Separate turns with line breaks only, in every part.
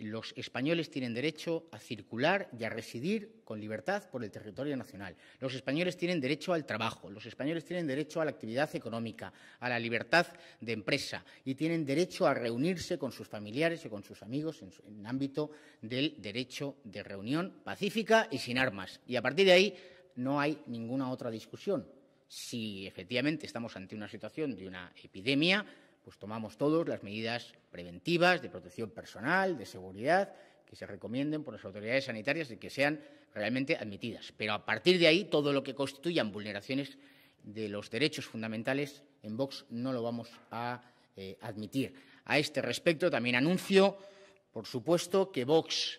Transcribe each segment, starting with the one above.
los españoles tienen derecho a circular y a residir con libertad por el territorio nacional. Los españoles tienen derecho al trabajo, los españoles tienen derecho a la actividad económica, a la libertad de empresa y tienen derecho a reunirse con sus familiares y con sus amigos en, el ámbito del derecho de reunión pacífica y sin armas. Y a partir de ahí no hay ninguna otra discusión si efectivamente estamos ante una situación de una epidemia, pues tomamos todos las medidas preventivas de protección personal, de seguridad, que se recomienden por las autoridades sanitarias y que sean realmente admitidas. Pero a partir de ahí, todo lo que constituyan vulneraciones de los derechos fundamentales en Vox no lo vamos a eh, admitir. A este respecto, también anuncio, por supuesto, que Vox,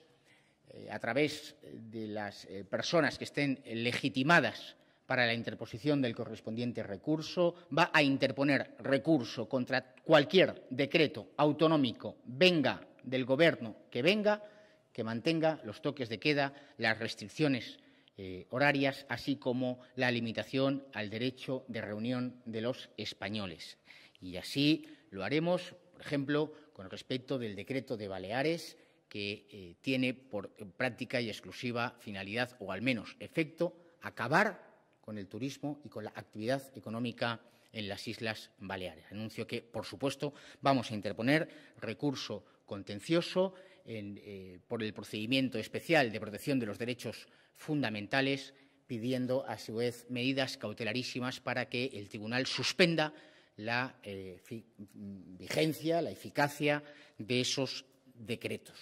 eh, a través de las eh, personas que estén legitimadas para la interposición del correspondiente recurso, va a interponer recurso contra cualquier decreto autonómico, venga del Gobierno que venga, que mantenga los toques de queda, las restricciones eh, horarias, así como la limitación al derecho de reunión de los españoles. Y así lo haremos, por ejemplo, con respecto del decreto de Baleares, que eh, tiene por práctica y exclusiva finalidad, o al menos efecto, acabar con el turismo y con la actividad económica en las Islas Baleares. Anuncio que, por supuesto, vamos a interponer recurso contencioso eh, por el procedimiento especial de protección de los derechos fundamentales, pidiendo, a su vez, medidas cautelarísimas para que el Tribunal suspenda la eh, mm, vigencia, la eficacia de esos decretos.